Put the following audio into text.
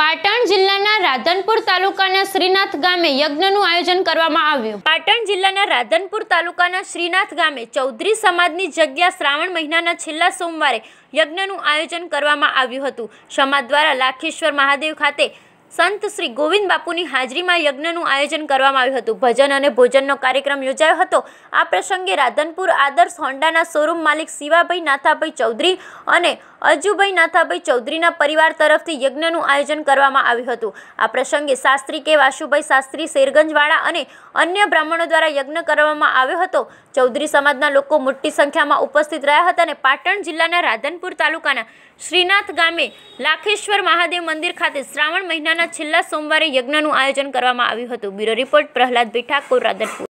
પાટણ જિલ્લાના રાધનપુર તાલુકાના શ્રીનાથ ગામે યજ્ઞનું આયોજન કરવામાં આવ્યું પાટણ જિલ્લાના રાધનપુર તાલુકાના શ્રીનાથ ગામે ચૌધરી સમાજની જગ્યા શ્રાવણ મહિનાના છેલ્લા સોમવારે યજ્ઞનું આયોજન કરવામાં આવ્યું હતું સમાજ દ્વારા લાખેશ્વર મહાદેવ ખાતે સંત શ્રી ગોવિંદ બાપુની હાજરીમાં યજ્ઞનું આયોજન કરવામાં આવ્યું હતું ભજન અને ભોજનનો કાર્યક્રમ યોજાયો હતો આ પ્રસંગે રાધનપુર આદર્શ હોન્ડાના શોરૂમ માલિક શિવાભાઈ નાથાભાઈ ચૌધરી અને અજુભાઈ નાથાભાઈ ચૌધરીના પરિવાર તરફથી યજ્ઞનું આયોજન કરવામાં આવ્યું હતું આ પ્રસંગે શાસ્ત્રી કે વાસુભાઈ શાસ્ત્રી શેરગંજવાળા અને અન્ય બ્રાહ્મણો દ્વારા યજ્ઞ કરવામાં આવ્યો હતો ચૌધરી સમાજના લોકો મોટી સંખ્યામાં ઉપસ્થિત રહ્યા હતા અને પાટણ જિલ્લાના રાધનપુર તાલુકાના શ્રીનાથ ગામે લાખેશ્વર મહાદેવ મંદિર ખાતે શ્રાવણ મહિનાના છેલ્લા સોમવારે યજ્ઞનું આયોજન કરવામાં આવ્યું હતું બ્યુરો રિપોર્ટ પ્રહલાદ બેઠા કોરાદરપુર